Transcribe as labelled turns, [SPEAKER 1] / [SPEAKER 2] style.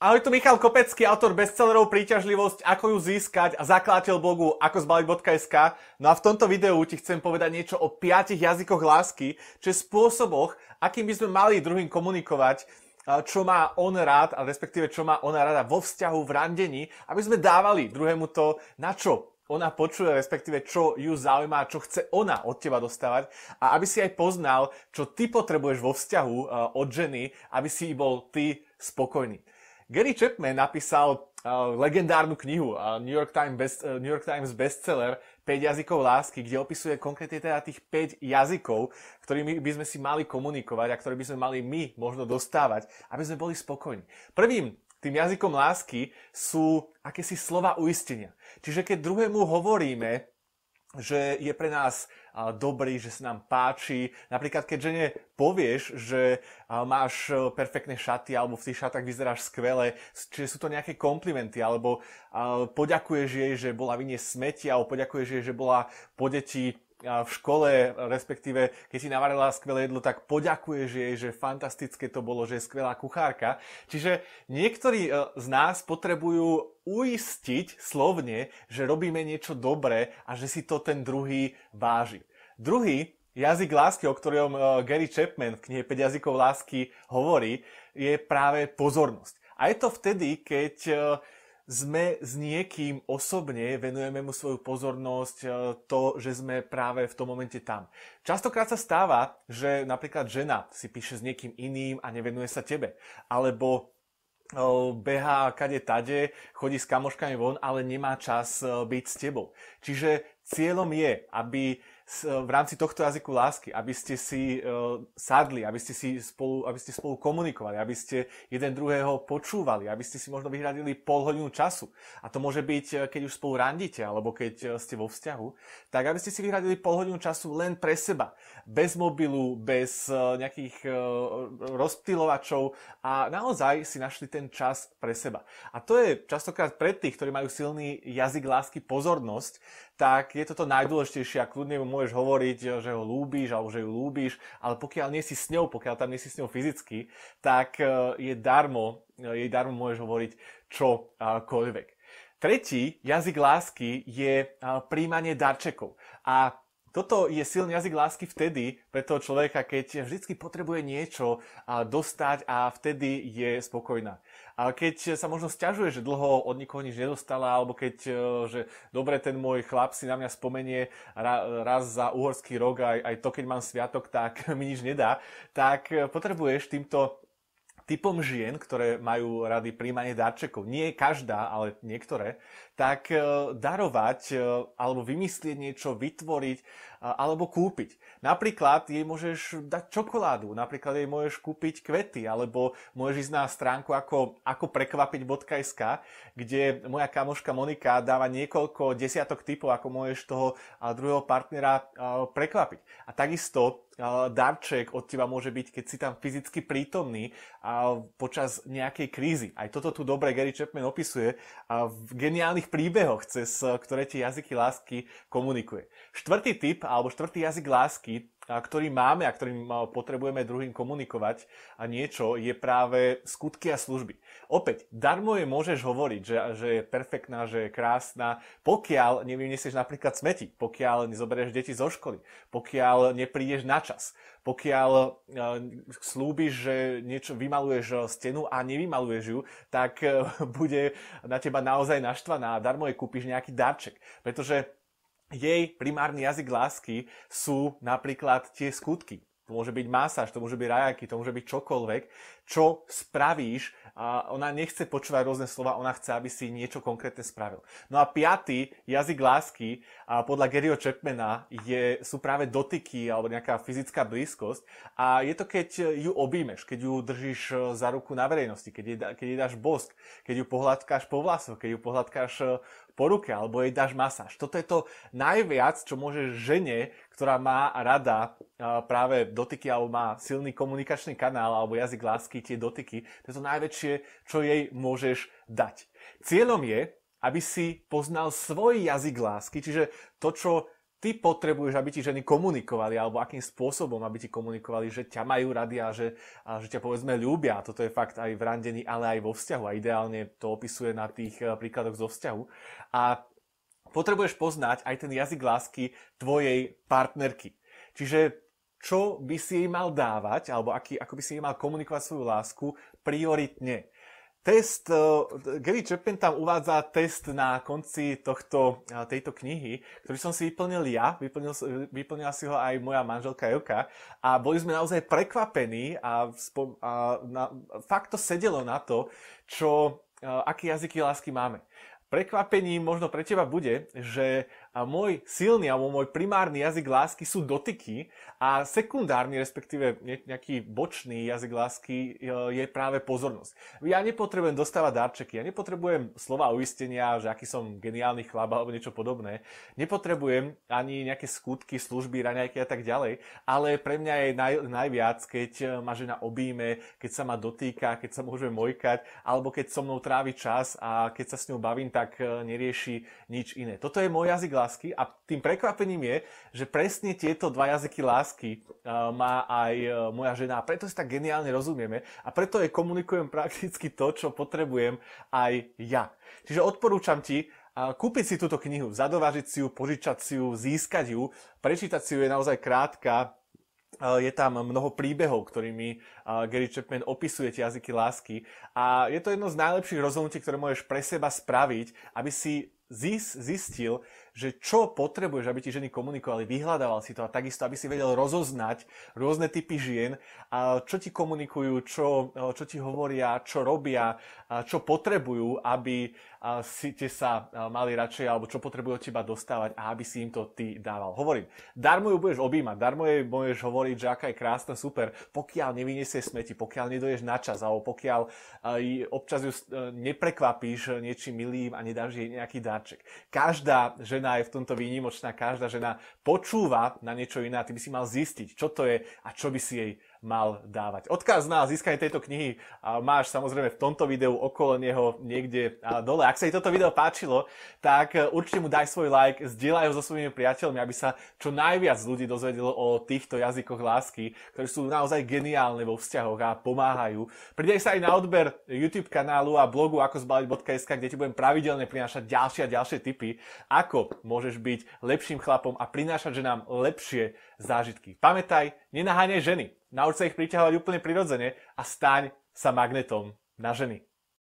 [SPEAKER 1] Ahoj tu Michal Kopecký, autor bestsellerov Príťažlivosť, ako ju získať a zakladateľ blogu ako akozbaliť.sk. No a v tomto videu ti chcem povedať niečo o piatich jazykoch lásky, čiže spôsoboch, akým by sme mali druhým komunikovať, čo má on rád, a respektíve čo má ona rada vo vzťahu, v randení, aby sme dávali druhému to, na čo ona počuje, respektíve čo ju zaujíma, čo chce ona od teba dostávať a aby si aj poznal, čo ty potrebuješ vo vzťahu od ženy, aby si bol ty spokojný. Gary Chapman napísal uh, legendárnu knihu, uh, New, York Times best, uh, New York Times bestseller 5 jazykov lásky, kde opisuje konkrétne teda tých 5 jazykov, ktorými by sme si mali komunikovať a ktoré by sme mali my možno dostávať, aby sme boli spokojní. Prvým tým jazykom lásky sú akési slova uistenia. Čiže keď druhému hovoríme že je pre nás dobrý, že sa nám páči. Napríklad, keď žene povieš, že máš e, perfektné šaty alebo v tých šatách vyzeráš skvele, čiže sú to nejaké komplimenty, alebo poďakuješ jej, že bola vynie smeti, alebo poďakuješ jej, že bola po deti v škole, respektíve keď si navarila skvelé jedlo, tak poďakuješ jej, že fantastické to bolo, že je skvelá kuchárka. Čiže niektorí e, z nás potrebujú uistiť slovne, že robíme niečo dobré a že si to ten druhý váži. Druhý jazyk lásky, o ktorom e, Gary Chapman v knihe 5 jazykov lásky hovorí, je práve pozornosť. A je to vtedy, keď e, sme s niekým osobne, venujeme mu svoju pozornosť, e, to, že sme práve v tom momente tam. Častokrát sa stáva, že napríklad žena si píše s niekým iným a nevenuje sa tebe. Alebo e, beha kade tade, chodí s kamoškami von, ale nemá čas e, byť s tebou. Čiže cieľom je, aby v rámci tohto jazyku lásky, aby ste si e, sadli, aby ste, si spolu, aby ste spolu komunikovali, aby ste jeden druhého počúvali, aby ste si možno vyhradili pol hodinu času. A to môže byť, e, keď už spolu randíte, alebo keď e, ste vo vzťahu, tak aby ste si vyhradili pol hodinu času len pre seba. Bez mobilu, bez nejakých rozptilovačov a naozaj si našli ten čas pre seba. A to je častokrát pre tých, ktorí majú silný jazyk lásky, pozornosť, tak je toto najdôležitejšie a kľudne mu môžeš hovoriť, že ho lúbiš alebo že ju lúbiš, ale pokiaľ nie si s ňou, pokiaľ tam nie si s ňou fyzicky, tak e, je darmo, e, jej darmo môžeš hovoriť čokoľvek. Tretí jazyk lásky je e, príjmanie darčekov. A toto je silný jazyk lásky vtedy pre toho človeka, keď vždy potrebuje niečo dostať a vtedy je spokojná. A keď sa možno stiažuje, že dlho od nikoho nič nedostala, alebo keď, e, že dobre, ten môj chlap si na mňa spomenie raz za uhorský rok, aj, aj to, keď mám sviatok, tak mi nič nedá, tak e, potrebuješ týmto typom žien, ktoré majú rady príjmanie darčekov, nie každá, ale niektoré, tak eh, darovať eh, alebo vymyslieť niečo, vytvoriť eh, alebo kúpiť. Napríklad jej môžeš dať čokoládu, napríklad jej môžeš kúpiť kvety, alebo môžeš ísť na stránku ako, ako prekvapiť.sk, kde moja kamoška Monika dáva niekoľko desiatok typov, ako môžeš toho druhého partnera prekvapiť. A takisto darček od teba môže byť, keď si tam fyzicky prítomný a počas nejakej krízy. Aj toto tu dobre Gary Chapman opisuje a v geniálnych príbehoch, cez ktoré tie jazyky lásky komunikuje. Štvrtý typ, alebo štvrtý jazyk lásky nedostatky, a ktorý máme a ktorým potrebujeme druhým komunikovať a niečo je práve skutky a služby. Opäť, darmo je môžeš hovoriť, že, že je perfektná, že je krásna, pokiaľ nevyniesieš napríklad smeti, pokiaľ nezoberieš deti zo školy, pokiaľ neprídeš na čas, pokiaľ e, slúbiš, že niečo vymaluješ e, stenu a nevymaluješ ju, tak e, bude na teba naozaj naštvaná a darmo je kúpiš nejaký darček. Pretože jej primárny jazyk lásky sú napríklad tie skutky. To môže byť masáž, to môže byť rajaky, to môže byť čokoľvek, čo spravíš a ona nechce počúvať rôzne slova, ona chce, aby si niečo konkrétne spravil. No a piatý jazyk lásky a podľa Garyho Chapmana je, sú práve dotyky alebo nejaká fyzická blízkosť a je to, keď ju objímeš, keď ju držíš za ruku na verejnosti, keď jej, keď jej dáš bosk, keď ju pohľadkáš po vlasoch, keď ju pohľadkáš po ruke alebo jej dáš masáž. Toto je to najviac, čo môže žene, ktorá má rada práve dotyky alebo má silný komunikačný kanál alebo jazyk lásky, tie dotyky, to je to najväčšie, čo jej môžeš dať. Cieľom je, aby si poznal svoj jazyk lásky, čiže to, čo ty potrebuješ, aby ti ženy komunikovali, alebo akým spôsobom, aby ti komunikovali, že ťa majú rady a že, a že ťa povedzme ľúbia. Toto je fakt aj v randení, ale aj vo vzťahu. A ideálne to opisuje na tých eh, príkladoch zo vzťahu. A potrebuješ poznať aj ten jazyk lásky tvojej partnerky. Čiže čo by si jej mal dávať, alebo aký, ako by si jej mal komunikovať svoju lásku prioritne. Test, e, Gary Chapman tam uvádza test na konci tohto, e, tejto knihy, ktorý som si vyplnil ja, vyplnil, vyplnila si ho aj moja manželka Joka a boli sme naozaj prekvapení a, spom, a na, fakt to sedelo na to, čo, e, aký jazyky lásky máme. Prekvapením možno pre teba bude, že môj silný alebo môj primárny jazyk lásky sú dotyky a sekundárny, respektíve nejaký bočný jazyk lásky e, je práve pozornosť. Ja nepotrebujem dostávať darčeky, ja nepotrebujem slova uistenia, že aký som geniálny chlap alebo niečo podobné. Nepotrebujem ani nejaké skutky, služby, raňajky a tak ďalej, ale pre mňa je naj, najviac, keď e, ma žena obíme, keď sa ma dotýka, keď sa môžeme mojkať alebo keď so mnou trávi čas a keď sa s ňou bavím, tak e, nerieši nič iné. Toto je môj jazyk lásky a tým prekvapením je, že presne tieto dva jazyky lásky e, má aj e, moja žena a preto si tak geniálne rozumieme a preto jej komunikujem prakticky to, čo potrebujem aj ja. Čiže odporúčam ti, kúpiť si túto knihu, zadovážiť si ju, požičať si ju, získať ju. Prečítať si ju je naozaj krátka, Eh, je tam mnoho príbehov, ktorými eh, Gary Chapman opisuje tie jazyky lásky a je to jedno z najlepších rozhodnutí, ktoré môžeš pre seba spraviť, aby si zistil, že čo potrebuješ, aby ti ženy komunikovali, vyhľadával si to a takisto, aby si vedel rozoznať rôzne typy žien a čo ti komunikujú, čo, e, čo ti hovoria, čo robia, čo potrebujú, aby si ste sa e, mali radšej alebo čo potrebujú od teba dostávať a aby si im to ty dával. Hovorím, darmo ju budeš objímať, darmo jej budeš hovoriť, že aká je krásna, super, pokiaľ nevyniesie smeti, pokiaľ nedoješ na čas alebo pokiaľ e, občas ju neprekvapíš niečím milým a nedáš jej nejaký dar, háček. Každá žena je v tomto výnimočná, každá žena počúva na niečo iné a ty by si mal zistiť, čo to je a čo by si jej mal dávať. Odkaz na no získanie tejto knihy máš samozrejme v tomto videu okolo neho niekde dole. Ak sa ti toto video páčilo, tak určite mu daj svoj like, zdieľaj ho so svojimi priateľmi, aby sa čo najviac ľudí dozvedelo o týchto jazykoch lásky, ktoré sú naozaj geniálne vo vzťahoch a pomáhajú. Pridaj sa aj na odber YouTube kanálu a blogu ako zbaliť.sk, kde ti budem pravidelne prinášať ďalšie a ďalšie tipy, ako môžeš byť lepším chlapom a prinášať ženám lepšie zážitky. Pamätaj, nenaháňaj ženy. Nauč sa ich priťahovať úplne prirodzene a staň sa magnetom na ženy.